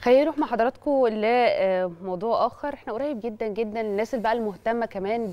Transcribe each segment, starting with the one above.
خلينا نروح مع حضراتكم لموضوع اخر احنا قريب جدا جدا الناس اللي بقى المهتمه كمان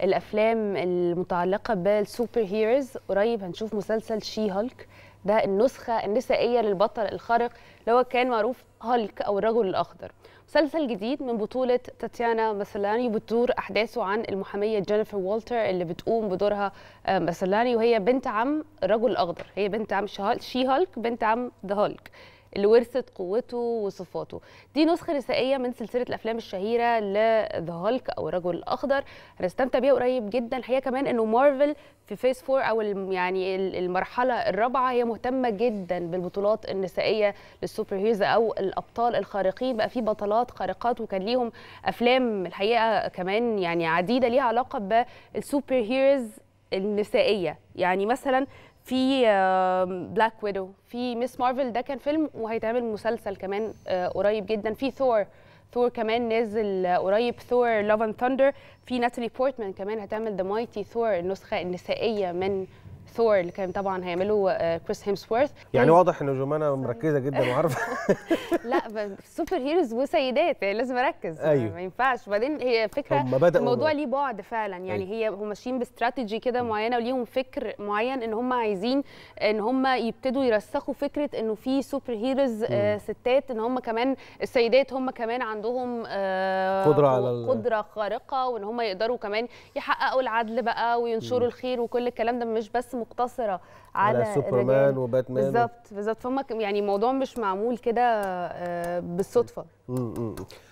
بالافلام المتعلقه بالسوبر هيروز قريب هنشوف مسلسل شي هالك ده النسخه النسائيه للبطل الخارق اللي هو كان معروف هالك او الرجل الاخضر مسلسل جديد من بطولة تاتيانا مسلاني بتدور أحداثه عن المحامية جينيفر والتر اللي بتقوم بدورها آه، مسلاني وهي بنت عم الرجل الأخضر هي بنت عم شي هالك بنت عم ذا هالك اللي ورثت قوته وصفاته دي نسخه نسائيه من سلسله الافلام الشهيره لذا هالك او الرجل الاخضر هنستمتع بيها قريب جدا الحقيقه كمان انه مارفل في فيس فور او يعني المرحله الرابعه هي مهتمه جدا بالبطولات النسائيه للسوبر هيروز او الابطال الخارقين بقى في بطلات خارقات وكان ليهم افلام الحقيقه كمان يعني عديده ليها علاقه بالسوبر هيروز النسائيه يعني مثلا في بلاك ويدو في ميس مارفل ده كان فيلم وهيتعمل مسلسل كمان آه، قريب جدا في ثور ثور كمان نازل قريب ثور لاف اند ثاندر في ناتالي بورتمان كمان هتعمل ذا مايتي ثور النسخه النسائيه من ثور اللي كان طبعا هيعمله كريس آه، هيمسورث يعني واضح ان جومانا مركزه جدا وعارفه لا سوبر هيروز وسيدات يعني لازم اركز أيوه. ما ينفعش وبعدين هي فكره الموضوع ليه بعد فعلا يعني أيوه. هي هم ماشيين باستراتيجي كده معينه وليهم فكر معين ان هم عايزين ان هم يبتدوا يرسخوا فكره انه في سوبر هيروز آه، ستات ان هم كمان السيدات هم كمان عندهم آه قدره على قدره خارقه وان هم يقدروا كمان يحققوا العدل بقى وينشروا الخير وكل الكلام ده مش بس مقتصره على, على سوبرمان وباتمان بالظبط بالظبط فهم يعني الموضوع مش معمول كده آه، بالصدفه